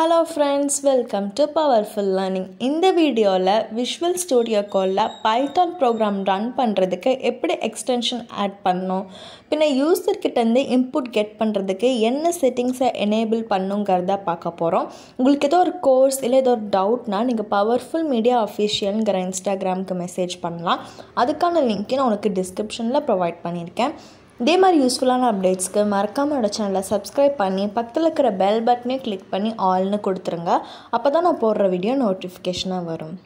hello friends welcome to powerful learning இந்த வீடியோவில் visual studio கோலில் பைத்தான் ப்ரோக்ராம் ரன் பண்ணுறதுக்கு எப்படி எக்ஸ்டென்ஷன் ஆட் பண்ணணும் பின்ன யூசர்கிட்டேருந்து இன்புட் கெட் பண்ணுறதுக்கு என்ன செட்டிங்ஸை எனேபிள் பண்ணுங்கிறத பார்க்க போகிறோம் உங்களுக்கு ஏதோ ஒரு கோர்ஸ் இல்லை ஏதோ ஒரு டவுட்னா நீங்கள் பவர்ஃபுல் மீடியா அஃபிஷியலுங்கிற இன்ஸ்டாகிராமுக்கு மெசேஜ் பண்ணலாம் அதுக்கான லிங்க்கை நான் உனக்கு டிஸ்கிரிப்ஷனில் ப்ரொவைட் பண்ணியிருக்கேன் இதே மாதிரி யூஸ்ஃபுல்லான அப்டேட்ஸ்க்கு மறக்காமல் சேனலை சப்ஸ்கிரைப் பண்ணி பக்கத்தில் இருக்கிற பெல் பட்டனே கிளிக் பண்ணி ஆல்னு கொடுத்துருங்க அப்போ தான் நான் போடுற வீடியோ நோட்டிஃபிகேஷனாக வரும்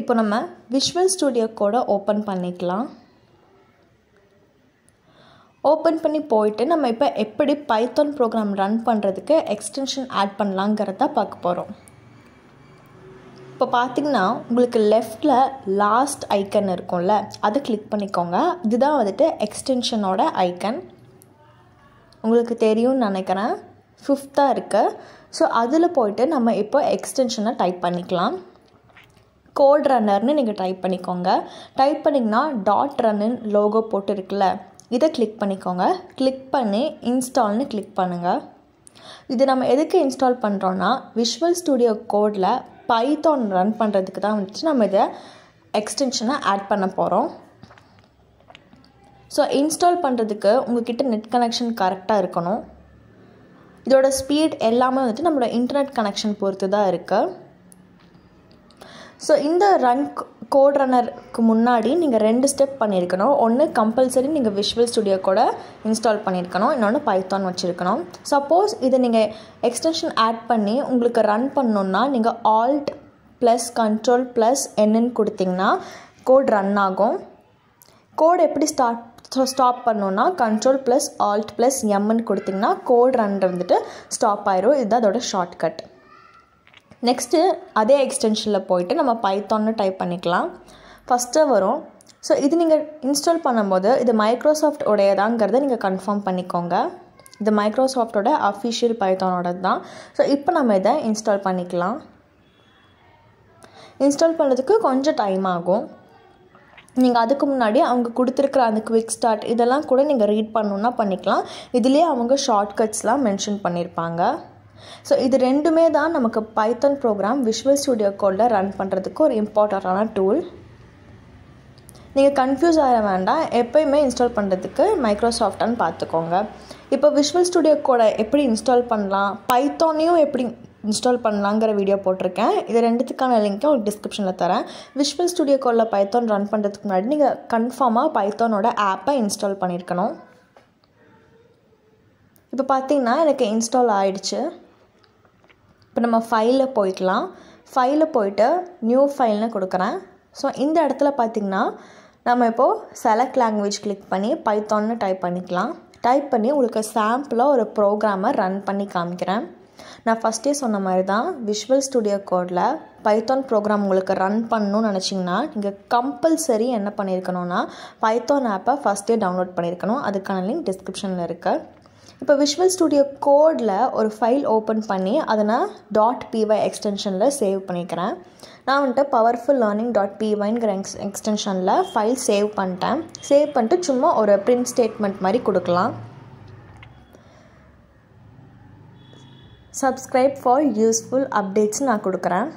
இப்போ நம்ம விஷுவல் ஸ்டூடியோ கூட ஓப்பன் பண்ணிக்கலாம் ஓப்பன் பண்ணி போயிட்டு நம்ம இப்போ எப்படி பைத்தான் ப்ரோக்ராம் ரன் பண்ணுறதுக்கு எக்ஸ்டென்ஷன் ஆட் பண்ணலாங்கிறத பார்க்க போகிறோம் இப்போ பார்த்தீங்கன்னா உங்களுக்கு லெஃப்டில் லாஸ்ட் ஐக்கன் இருக்கும்ல அதை கிளிக் பண்ணிக்கோங்க இதுதான் வந்துட்டு எக்ஸ்டென்ஷனோட ஐக்கன் உங்களுக்கு தெரியும்னு நினைக்கிறேன் ஃபிஃப்த்தாக இருக்குது ஸோ அதில் போய்ட்டு நம்ம இப்போ எக்ஸ்டென்ஷனை டைப் பண்ணிக்கலாம் கோட் ரன்னர்னு நீங்கள் டைப் பண்ணிக்கோங்க டைப் பண்ணிங்கன்னா டாட் ரன்னுன்னு லோகோ போட்டு இருக்குல்ல இதை கிளிக் பண்ணிக்கோங்க கிளிக் பண்ணி இன்ஸ்டால்னு கிளிக் பண்ணுங்கள் இது நம்ம எதுக்கு இன்ஸ்டால் பண்ணுறோன்னா விஷுவல் ஸ்டூடியோ கோடில் பைத்தான் ரன் பண்ணுறதுக்கு தான் வந்துட்டு நம்ம இதை எக்ஸ்டென்ஷனை ஆட் பண்ண போகிறோம் ஸோ இன்ஸ்டால் பண்ணுறதுக்கு உங்கள்கிட்ட நெட் கனெக்ஷன் கரெக்டாக இருக்கணும் இதோட ஸ்பீட் எல்லாமே வந்துட்டு நம்மளோட இன்டர்நெட் கனெக்ஷன் பொறுத்து தான் இருக்குது ஸோ இந்த ரன் கோட் ரன்னருக்கு முன்னாடி நீங்கள் ரெண்டு ஸ்டெப் பண்ணியிருக்கணும் ஒன்று கம்பல்சரி நீங்கள் விஷுவல் ஸ்டுடியோ கூட இன்ஸ்டால் பண்ணியிருக்கணும் இன்னொன்று பைத்தான் வச்சுருக்கணும் சப்போஸ் இதை நீங்கள் எக்ஸ்டென்ஷன் ஆட் பண்ணி உங்களுக்கு ரன் பண்ணணுன்னா நீங்கள் ஆல்ட் ப்ளஸ் கண்ட்ரோல் ப்ளஸ் என்னன்னு கொடுத்தீங்கன்னா கோட் ரன் ஆகும் கோட் எப்படி ஸ்டார்ட் ஸ்டாப் பண்ணணுன்னா கண்ட்ரோல் ப்ளஸ் ஆல்ட் ப்ளஸ் எம்முன்னு கொடுத்திங்கன்னா கோட் ரன் வந்துட்டு ஸ்டாப் ஆயிரும் இதுதான் அதோட ஷார்ட்கட் நெக்ஸ்ட்டு அதே எக்ஸ்டென்ஷனில் போயிட்டு நம்ம பைத்தான்னு டைப் பண்ணிக்கலாம் ஃபஸ்ட்டு வரும் ஸோ இது நீங்கள் இன்ஸ்டால் பண்ணும்போது இது மைக்ரோசாஃப்ட் உடையதாங்கிறத நீங்கள் கன்ஃபார்ம் பண்ணிக்கோங்க இது மைக்ரோசாஃப்டோட அஃபிஷியல் பைத்தானோடது தான் ஸோ இப்போ நம்ம இதை இன்ஸ்டால் பண்ணிக்கலாம் இன்ஸ்டால் பண்ணுறதுக்கு கொஞ்சம் டைம் ஆகும் நீங்கள் அதுக்கு முன்னாடி அவங்க கொடுத்துருக்குற அந்த குவிக் ஸ்டார்ட் இதெல்லாம் கூட நீங்கள் ரீட் பண்ணணுன்னா பண்ணிக்கலாம் இதுலேயே அவங்க ஷார்ட் கட்ஸ்லாம் மென்ஷன் பண்ணியிருப்பாங்க ஸோ இது ரெண்டுமே தான் நமக்கு பைத்தான் ப்ரோக்ராம் விஷுவல் ஸ்டுடியோ கோடில் ரன் பண்ணுறதுக்கு ஒரு இம்பார்ட்டண்ட்டான டூல் நீங்கள் கன்ஃபியூஸ் ஆக வேண்டாம் எப்போயுமே இன்ஸ்டால் பண்ணுறதுக்கு மைக்ரோசாஃப்டான்னு பார்த்துக்கோங்க இப்போ விஷுவல் ஸ்டுடியோ கோடை எப்படி இன்ஸ்டால் பண்ணலாம் பைத்தோனையும் எப்படி இன்ஸ்டால் பண்ணலாங்கிற வீடியோ போட்டிருக்கேன் இது ரெண்டுத்துக்கான லிங்க்கை உங்களுக்கு டிஸ்கிரிப்ஷனில் தரேன் விஷுவல் ஸ்டுடியோ கோடில் பைத்தான் ரன் பண்ணுறதுக்கு முன்னாடி நீங்கள் கன்ஃபார்மாக பைத்தோனோட ஆப்பை இன்ஸ்டால் பண்ணியிருக்கணும் இப்போ பார்த்தீங்கன்னா எனக்கு இன்ஸ்டால் ஆகிடுச்சு இப்போ நம்ம ஃபைலில் போய்க்கலாம் ஃபைலில் போயிட்டு நியூ ஃபைல்னு கொடுக்குறேன் ஸோ இந்த இடத்துல பார்த்திங்கன்னா நம்ம இப்போது செலக்ட் லாங்குவேஜ் கிளிக் பண்ணி பைத்தான்னு டைப் பண்ணிக்கலாம் டைப் பண்ணி உங்களுக்கு சாம்பிளாக ஒரு ப்ரோக்ராமை ரன் பண்ணி காமிக்கிறேன் நான் ஃபஸ்ட்டே சொன்ன மாதிரி தான் விஷுவல் ஸ்டுடியோ கோடில் பைத்தான் ப்ரோக்ராம் உங்களுக்கு ரன் பண்ணணும்னு நினச்சிங்கன்னா நீங்கள் கம்பல்சரி என்ன பண்ணியிருக்கணும்னா பைத்தான் ஆப்பை ஃபஸ்ட்டே டவுன்லோட் பண்ணியிருக்கணும் அதுக்கான லிங்க் டிஸ்கிரிப்ஷனில் இருக்குது இப்போ விஷுவல் ஸ்டூடியோ கோடில் ஒரு ஃபைல் ஓப்பன் பண்ணி அதை நான் டாட் பிஒய் எக்ஸ்டென்ஷனில் சேவ் பண்ணிக்கிறேன் நான் வந்துட்டு பவர்ஃபுல் லேர்னிங் டாட் பிஒய்ங்கிற எக்ஸ் எக்ஸ்டென்ஷனில் ஃபைல் சேவ் பண்ணிட்டேன் சேவ் பண்ணிட்டு சும்மா ஒரு பிரிண்ட் ஸ்டேட்மெண்ட் மாதிரி கொடுக்கலாம் சப்ஸ்கிரைப் ஃபார் யூஸ்ஃபுல் அப்டேட்ஸ் நான் கொடுக்குறேன்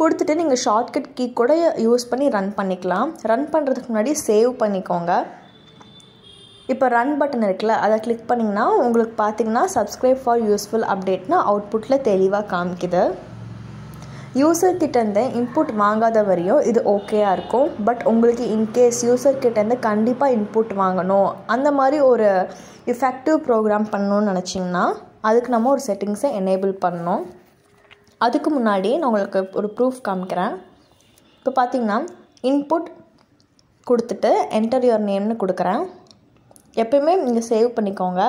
கொடுத்துட்டு நீங்கள் ஷார்ட்கட் கீ கூட யூஸ் பண்ணி ரன் பண்ணிக்கலாம் ரன் பண்ணுறதுக்கு முன்னாடி சேவ் பண்ணிக்கோங்க இப்போ ரன் பட்டன் இருக்குல்ல அதை கிளிக் பண்ணிங்கன்னா உங்களுக்கு பார்த்தீங்கன்னா சப்ஸ்கிரைப் ஃபார் யூஸ்ஃபுல் அப்டேட்னு அவுட்புட்டில் தெளிவாக காமிக்குது யூசர் கிட்டேருந்து இன்புட் வாங்காத வரையும் இது ஓகேயாக இருக்கும் பட் உங்களுக்கு இன்கேஸ் யூசர் கிட்டேருந்து கண்டிப்பாக இன்புட் வாங்கணும் அந்த மாதிரி ஒரு இஃபெக்டிவ் ப்ரோக்ராம் பண்ணணும்னு நினச்சிங்கன்னா அதுக்கு நம்ம ஒரு செட்டிங்ஸை எனேபிள் பண்ணணும் அதுக்கு முன்னாடி நான் உங்களுக்கு ஒரு ப்ரூஃப் காமிக்கிறேன் இப்போ பார்த்தீங்கன்னா இன்புட் கொடுத்துட்டு என்டர் யுவர் நேம்னு கொடுக்குறேன் எப்பயுமே நீங்கள் சேவ் பண்ணிக்கோங்க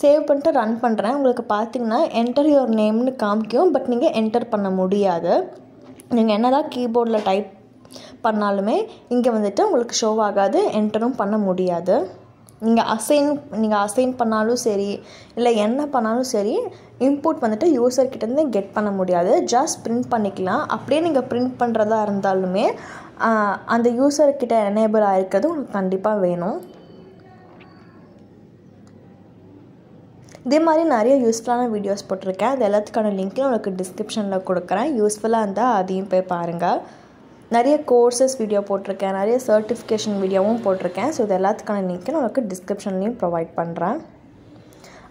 சேவ் பண்ணிட்டு ரன் பண்ணுறேன் உங்களுக்கு பார்த்தீங்கன்னா என்டர் யுவர் நேம்னு காமிக்கும் பட் நீங்கள் என்டர் பண்ண முடியாது நீங்கள் என்ன தான் கீபோர்டில் டைப் பண்ணாலுமே இங்கே வந்துட்டு உங்களுக்கு ஷோ ஆகாது என்டரும் பண்ண முடியாது நீங்கள் அசைன் நீங்கள் அசைன் பண்ணாலும் சரி இல்லை என்ன பண்ணாலும் சரி இன்புட் வந்துட்டு யூசர்கிட்டேருந்து கெட் பண்ண முடியாது ஜஸ்ட் பிரிண்ட் பண்ணிக்கலாம் அப்படியே நீங்கள் பிரிண்ட் பண்ணுறதா இருந்தாலுமே அந்த யூசர்கிட்ட எனேபிள் ஆகிருக்கிறது உங்களுக்கு கண்டிப்பாக வேணும் இதே மாதிரி நிறைய யூஸ்ஃபுல்லான வீடியோஸ் போட்டிருக்கேன் அது எல்லாத்துக்கான லிங்க்கையும் உங்களுக்கு டிஸ்கிரிப்ஷனில் கொடுக்குறேன் யூஸ்ஃபுல்லாக இருந்தால் அதையும் போய் பாருங்கள் நிறைய கோர்சஸ் வீடியோ போட்டிருக்கேன் நிறைய சர்டிஃபிகேஷன் வீடியோவும் போட்டிருக்கேன் ஸோ இது எல்லாத்துக்கான லிங்க்கு நான் உங்களுக்கு டிஸ்கிரிப்ஷன்லேயும் ப்ரொவைட் பண்ணுறேன்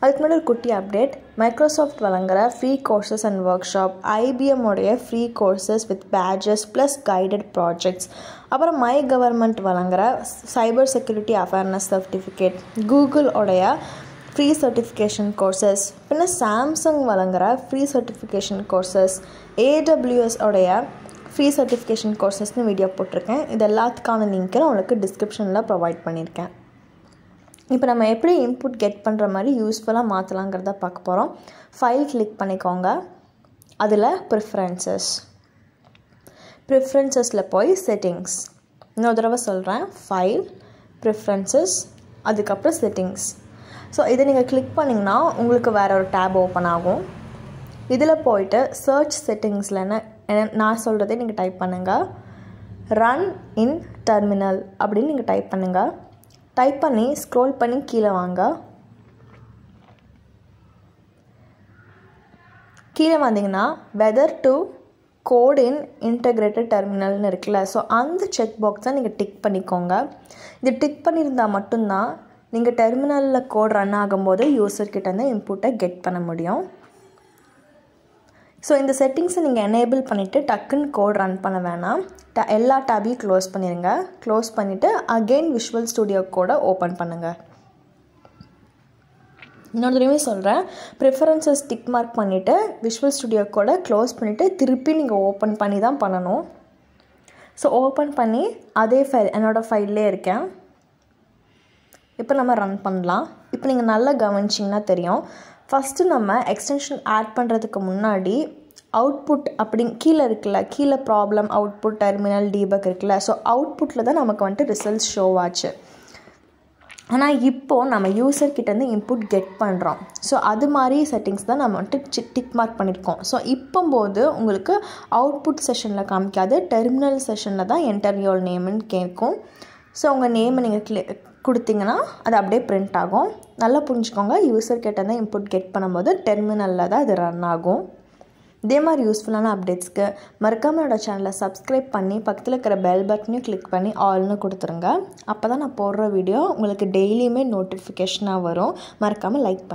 அதுக்கு முன்னாடி ஒரு குட்டி அப்டேட் மைக்ரோசாஃப்ட் வழங்குகிற free courses and workshop ஐபிஎம்முடைய free courses with badges plus guided projects அப்புறம் மை கவர்மெண்ட் வழங்குற சைபர் செக்யூரிட்டி அவேர்னஸ் சர்டிஃபிகேட் கூகுளோடைய ஃப்ரீ சர்டிஃபிகேஷன் கோர்சஸ் பின்ன சாம்சங் வழங்குகிற ஃப்ரீ சர்டிஃபிகேஷன் கோர்சஸ் ஏடபிள்யூஎஸ் உடைய ஃப்ரீ சர்டிஃபிகேஷன் கோர்சஸ்னு வீடியோ போட்டிருக்கேன் இது எல்லாத்துக்கான லிங்க்கை உங்களுக்கு டிஸ்கிரிப்ஷனில் ப்ரொவைட் பண்ணியிருக்கேன் இப்போ நம்ம எப்படி இன்புட் கெட் பண்ணுற மாதிரி யூஸ்ஃபுல்லாக மாற்றலாங்கிறத பார்க்க போகிறோம் ஃபைல் கிளிக் பண்ணிக்கோங்க அதில் ப்ரிஃபரன்சஸ் ப்ரிஃபரன்சஸில் போய் செட்டிங்ஸ் இன்னொரு தடவை சொல்கிறேன் ஃபைல் ப்ரிஃபரன்சஸ் அதுக்கப்புறம் செட்டிங்ஸ் ஸோ இதை நீங்கள் கிளிக் பண்ணிங்கன்னா உங்களுக்கு வேறு ஒரு டேப் ஓப்பன் ஆகும் இதில் போயிட்டு சர்ச் செட்டிங்ஸில் என்ன நான் சொல்கிறதே நீங்கள் டைப் பண்ணுங்கள் ரன் இன் டெர்மினல் அப்படின்னு நீங்கள் டைப் பண்ணுங்கள் டைப் பண்ணி ஸ்க்ரோல் பண்ணி கீழே வாங்க கீழே வந்தீங்கன்னா whether to code in integrated டெர்மினல்னு இருக்குல்ல ஸோ அந்த செக் பாக்ஸை நீங்கள் டிக் பண்ணிக்கோங்க இது டிக் பண்ணியிருந்தால் மட்டும்தான் நீங்கள் டெர்மினலில் கோட் ரன் ஆகும்போது யூசர்கிட்ட வந்து இன்புட்டை கெட் பண்ண முடியும் ஸோ இந்த செட்டிங்ஸை நீங்கள் எனேபிள் பண்ணிவிட்டு டக்குன்னு கோட் ரன் பண்ண வேணாம் ட எல்லா டேபையும் க்ளோஸ் பண்ணிடுங்க க்ளோஸ் பண்ணிவிட்டு அகெயின் விஷுவல் ஸ்டுடியோ கூட ஓப்பன் பண்ணுங்கள் இன்னொரு தடவையும் சொல்கிறேன் ப்ரிஃபரன்ஸஸ் டிக் மார்க் பண்ணிவிட்டு விஷுவல் ஸ்டுடியோ கூட க்ளோஸ் பண்ணிவிட்டு திருப்பி நீங்கள் ஓப்பன் பண்ணி தான் பண்ணணும் ஸோ ஓப்பன் பண்ணி அதே ஃபைல் என்னோடய ஃபைல்லே இருக்கேன் இப்போ நம்ம ரன் பண்ணலாம் இப்போ நீங்கள் நல்லா கவனிச்சிங்கன்னா தெரியும் ஃபஸ்ட்டு நம்ம எக்ஸ்டென்ஷன் ஆட் பண்ணுறதுக்கு முன்னாடி அவுட்புட் அப்படி கீழே இருக்குல்ல கீழே ப்ராப்ளம் அவுட்புட் டெர்மினல் டீபக் இருக்குல்ல ஸோ அவுட்புட்டில் தான் நமக்கு வந்துட்டு ரிசல்ட் ஷோ ஆச்சு ஆனால் இப்போது நம்ம யூஸர் கிட்டேருந்து இன்புட் கெட் பண்ணுறோம் ஸோ அது மாதிரி செட்டிங்ஸ் தான் நம்ம வந்துட்டு டிக் மார்க் பண்ணியிருக்கோம் ஸோ இப்போம்போது உங்களுக்கு அவுட்புட் செஷனில் காமிக்காது டெர்மினல் செஷனில் தான் என்டர் யோர் நேம்னு கேட்கும் ஸோ உங்கள் நேமை நீங்கள் கிளி கொடுத்திங்கன்னா அது அப்படியே பிரிண்ட் ஆகும் நல்லா புரிஞ்சுக்கோங்க யூஸர் கேட்ட தான் இன்புட் கெட் பண்ணும்போது டெர்மினலில் தான் இது ரன் ஆகும் இதே மாதிரி யூஸ்ஃபுல்லான அப்டேட்ஸ்க்கு மறக்காமல் என்னோடய சேனலை சப்ஸ்கிரைப் பண்ணி பக்கத்தில் இருக்கிற பெல் பட்டனையும் கிளிக் பண்ணி ஆல்னு கொடுத்துருங்க அப்போ தான் நான் போடுற வீடியோ உங்களுக்கு டெய்லியுமே நோட்டிஃபிகேஷனாக வரும் மறக்காமல் லைக் பண்ணு